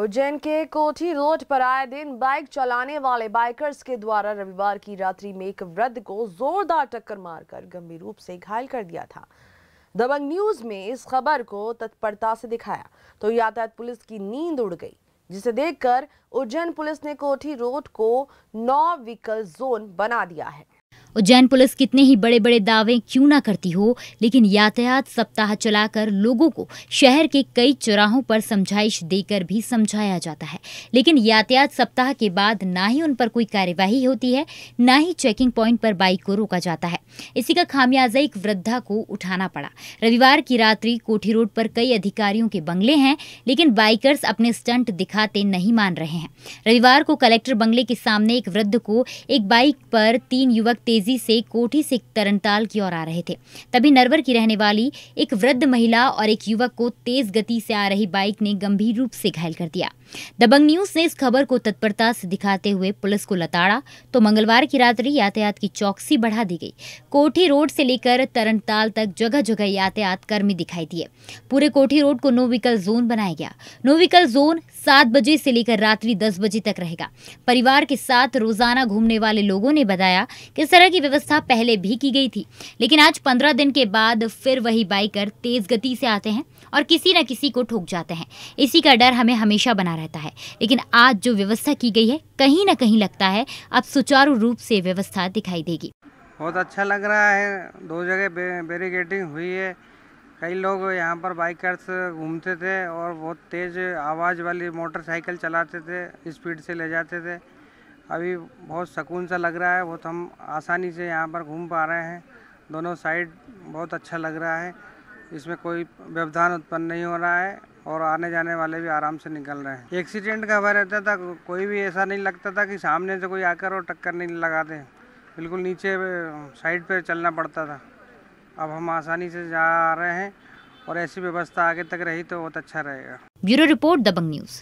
उज्जैन के कोठी रोड पर आए दिन बाइक चलाने वाले बाइकर्स के द्वारा रविवार की रात्रि में एक वृद्ध को जोरदार टक्कर मारकर गंभीर रूप से घायल कर दिया था दबंग न्यूज में इस खबर को तत्परता से दिखाया तो यातायात पुलिस की नींद उड़ गई जिसे देखकर उज्जैन पुलिस ने कोठी रोड को नौ व्हीकल जोन बना दिया है उज्जैन पुलिस कितने ही बड़े बड़े दावे क्यों ना करती हो लेकिन यातायात सप्ताह चलाकर लोगों को शहर के कई चौराहों पर समझाइश देकर भी समझाया जाता है लेकिन यातायात सप्ताह के बाद ना ही उन पर कोई कार्यवाही होती है ना ही चेकिंग पॉइंट पर बाइक को रोका जाता है इसी का खामियाजा एक वृद्धा को उठाना पड़ा रविवार की रात्रि कोठी रोड पर कई अधिकारियों के बंगले हैं लेकिन बाइकर्स अपने स्टंट दिखाते नहीं मान रहे हैं रविवार को कलेक्टर बंगले के सामने एक वृद्ध को एक बाइक पर तीन युवक तेज तेजी से कोठी से तरनताल की ओर आ रहे थे तभी नरवर की रहने वाली एक वृद्ध महिला और एक युवक को तेज गति से आ रही बाइक ने गंभीर रूप से घायल कर दिया दबंग न्यूज ने इस खबर को तत्परता से दिखाते हुए पुलिस को लताड़ा तो मंगलवार की रात्रि यातायात की चौकसी बढ़ा दी गई कोठी रोड से लेकर तरनताल तक जगह जगह यातायात कर्मी दिखाई दिए पूरे कोठी रोड को नो व्हीकल जोन बनाया गया नो व्हीकल जोन सात बजे से लेकर रात्रि दस बजे तक रहेगा परिवार के साथ रोजाना घूमने वाले लोगों ने बताया कि सड़क की व्यवस्था पहले भी की गई थी लेकिन आज पंद्रह दिन के बाद फिर वही बाइकर तेज गति से आते हैं और किसी न किसी को ठोक जाते हैं इसी का डर हमें हमेशा बना रहता है लेकिन आज जो व्यवस्था की गई है कहीं ना कहीं लगता है अब सुचारू रूप से व्यवस्था दिखाई देगी बहुत अच्छा लग रहा है दो जगह बे, बैरिकेडिंग हुई है कई लोग यहाँ पर बाइकर्स घूमते थे और बहुत तेज़ आवाज़ वाली मोटरसाइकिल चलाते थे स्पीड से ले जाते थे अभी बहुत सुकून सा लग रहा है बहुत हम आसानी से यहाँ पर घूम पा रहे हैं दोनों साइड बहुत अच्छा लग रहा है इसमें कोई व्यवधान उत्पन्न नहीं हो रहा है और आने जाने वाले भी आराम से निकल रहे हैं एक्सीडेंट का भय रहता था कोई भी ऐसा नहीं लगता था कि सामने से कोई आकर और टक्कर नहीं लगा दे बिल्कुल नीचे साइड पर चलना पड़ता था अब हम आसानी से जा रहे हैं और ऐसी व्यवस्था आगे तक रही तो बहुत अच्छा रहेगा ब्यूरो रिपोर्ट दबंग न्यूज़